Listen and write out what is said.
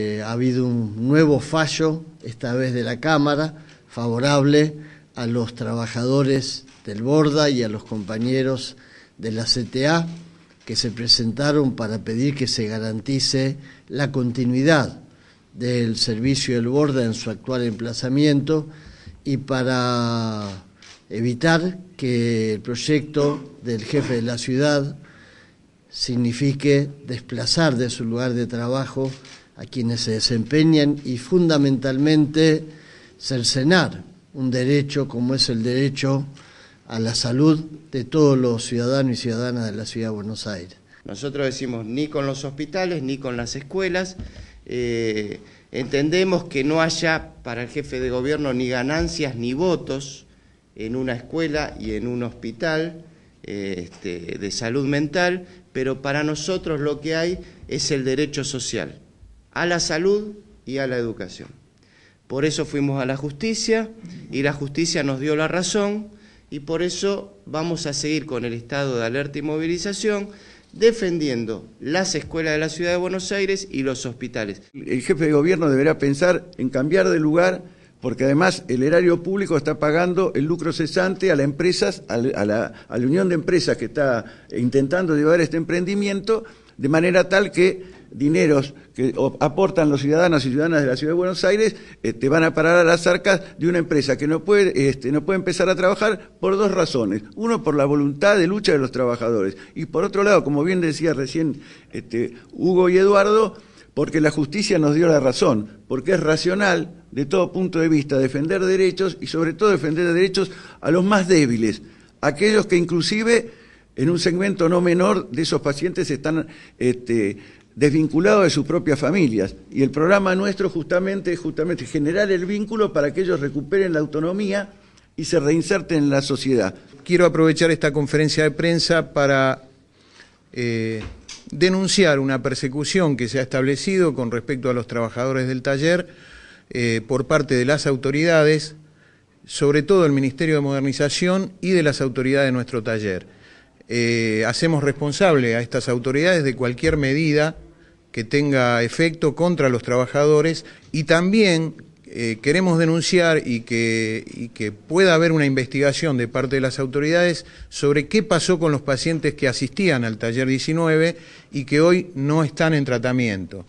Eh, ha habido un nuevo fallo, esta vez de la Cámara, favorable a los trabajadores del Borda y a los compañeros de la CTA que se presentaron para pedir que se garantice la continuidad del servicio del Borda en su actual emplazamiento y para evitar que el proyecto del jefe de la ciudad signifique desplazar de su lugar de trabajo a quienes se desempeñan y fundamentalmente cercenar un derecho como es el derecho a la salud de todos los ciudadanos y ciudadanas de la Ciudad de Buenos Aires. Nosotros decimos ni con los hospitales ni con las escuelas. Eh, entendemos que no haya para el jefe de gobierno ni ganancias ni votos en una escuela y en un hospital eh, este, de salud mental, pero para nosotros lo que hay es el derecho social a la salud y a la educación. Por eso fuimos a la justicia y la justicia nos dio la razón y por eso vamos a seguir con el estado de alerta y movilización defendiendo las escuelas de la ciudad de Buenos Aires y los hospitales. El jefe de gobierno deberá pensar en cambiar de lugar porque además el erario público está pagando el lucro cesante a las empresas, a la, la unión de empresas que está intentando llevar este emprendimiento de manera tal que dineros que aportan los ciudadanos y ciudadanas de la Ciudad de Buenos Aires eh, te van a parar a las arcas de una empresa que no puede, este, no puede empezar a trabajar por dos razones. Uno, por la voluntad de lucha de los trabajadores. Y por otro lado, como bien decía recién este, Hugo y Eduardo, porque la justicia nos dio la razón, porque es racional de todo punto de vista defender derechos y sobre todo defender derechos a los más débiles, aquellos que inclusive en un segmento no menor de esos pacientes están este, desvinculado de sus propias familias. Y el programa nuestro justamente es justamente generar el vínculo para que ellos recuperen la autonomía y se reinserten en la sociedad. Quiero aprovechar esta conferencia de prensa para eh, denunciar una persecución que se ha establecido con respecto a los trabajadores del taller eh, por parte de las autoridades, sobre todo el Ministerio de Modernización y de las autoridades de nuestro taller. Eh, hacemos responsable a estas autoridades de cualquier medida que tenga efecto contra los trabajadores y también eh, queremos denunciar y que, y que pueda haber una investigación de parte de las autoridades sobre qué pasó con los pacientes que asistían al taller 19 y que hoy no están en tratamiento.